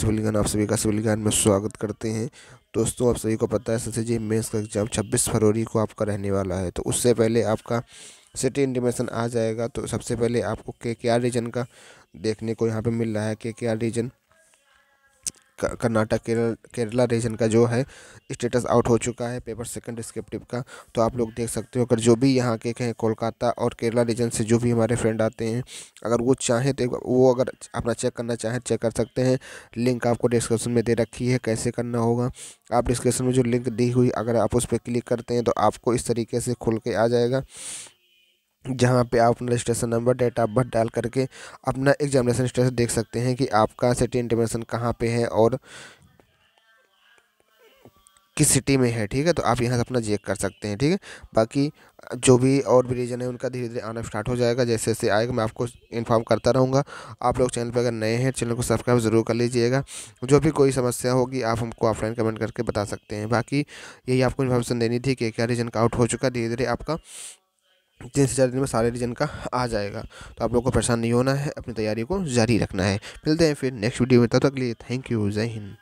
सिविलगन आप सभी का सिविलगन में स्वागत करते हैं दोस्तों आप सभी को पता है सबसे जी मेन्स का एग्ज़ाम 26 फरवरी को आपका रहने वाला है तो उससे पहले आपका सिटी इंटीमेशन आ जाएगा तो सबसे पहले आपको के के रीजन का देखने को यहाँ पे मिल रहा है के के रीजन कर्नाटक केरल केरला रीजन का जो है स्टेटस आउट हो चुका है पेपर सेकंड डिस्क्रिप्टिव का तो आप लोग देख सकते हो अगर जो भी यहाँ के कहें कोलकाता और केरला रीजन से जो भी हमारे फ्रेंड आते हैं अगर वो चाहें तो वो अगर अपना चेक करना चाहें चेक कर सकते हैं लिंक आपको डिस्क्रिप्शन में दे रखी है कैसे करना होगा आप डिस्क्रिप्शन में जो लिंक दी हुई अगर आप उस पर क्लिक करते हैं तो आपको इस तरीके से खुल के आ जाएगा जहाँ पे आप अपना registration number date of birth डाल करके अपना एग्जामिनेशन स्टेटस देख सकते हैं कि आपका सिटी इंटरमेशन कहाँ पे है और किस सिटी में है ठीक है तो आप यहाँ से अपना चेक कर सकते हैं ठीक है बाकी जो भी और भी रीजन है उनका धीरे धीरे आना स्टार्ट हो जाएगा जैसे जैसे आएगा मैं आपको इन्फॉर्म करता रहूँगा आप लोग चैनल पर अगर नए हैं चैनल को सब्सक्राइब ज़रूर कर लीजिएगा जो भी कोई समस्या होगी आप हमको ऑफलाइन कमेंट करके बता सकते हैं बाकी यही आपको इन्फॉर्मेशन देनी थी कि क्या रीजन का आउट हो चुका धीरे धीरे आपका तीन से चार दिन में सारे रीजन का आ जाएगा तो आप लोग को परेशान नहीं होना है अपनी तैयारी को जारी रखना है मिलते हैं फिर नेक्स्ट वीडियो में तब तक लिए थैंक यू जय हिंद